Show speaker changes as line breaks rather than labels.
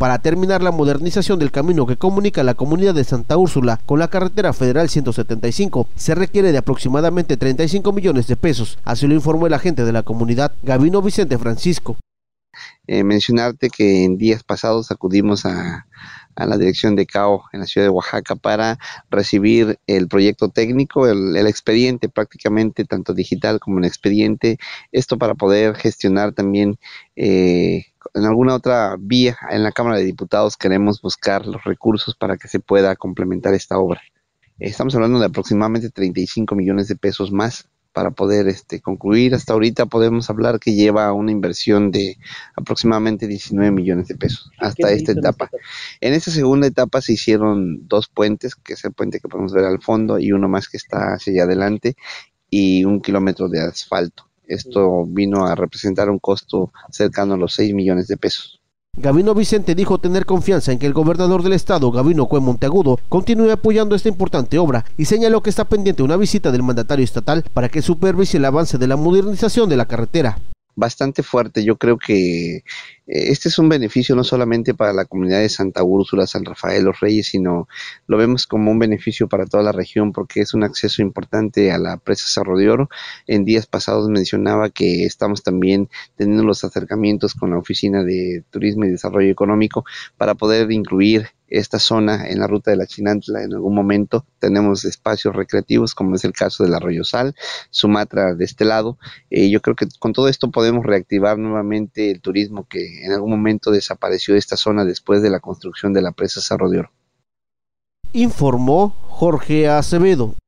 para terminar la modernización del camino que comunica la comunidad de Santa Úrsula con la carretera federal 175. Se requiere de aproximadamente 35 millones de pesos, así lo informó el agente de la comunidad, Gabino Vicente Francisco.
Eh, mencionarte que en días pasados acudimos a, la dirección de CAO en la ciudad de Oaxaca para recibir el proyecto técnico, el, expediente prácticamente, tanto digital como el expediente, esto para poder gestionar también eh, en alguna otra vía en la Cámara de Diputados queremos buscar los recursos para que se pueda complementar esta obra. Estamos hablando de aproximadamente 35 millones de pesos más para poder este, concluir. Hasta ahorita podemos hablar que lleva una inversión de aproximadamente 19 millones de pesos hasta esta etapa. En esta segunda etapa se hicieron dos puentes, que es el puente que podemos ver al fondo y uno más que está hacia adelante y un kilómetro de asfalto. Esto vino a representar un costo cercano a los 6 millones de pesos. Gabino
Vicente dijo tener confianza en que el gobernador del estado, Gabino Cue Monteagudo, continúe apoyando esta importante obra y señaló que está pendiente una visita del mandatario estatal para que supervise el avance de la modernización de la carretera
bastante fuerte. Yo creo que eh, este es un beneficio no solamente para la comunidad de Santa Úrsula, San Rafael, los Reyes, sino lo vemos como un beneficio para toda la región porque es un acceso importante a la presa Cerro de Oro. En días pasados mencionaba que estamos también teniendo los acercamientos con la Oficina de Turismo y Desarrollo Económico para poder incluir esta zona en la ruta de la Chinantla en algún momento. Tenemos espacios recreativos, como es el caso del Arroyo Sal, Sumatra de este lado. Eh, yo creo que con todo esto podemos reactivar nuevamente el turismo que en algún momento desapareció de esta zona después de la construcción de la presa Cerro de Oro.
Informó Jorge Acevedo.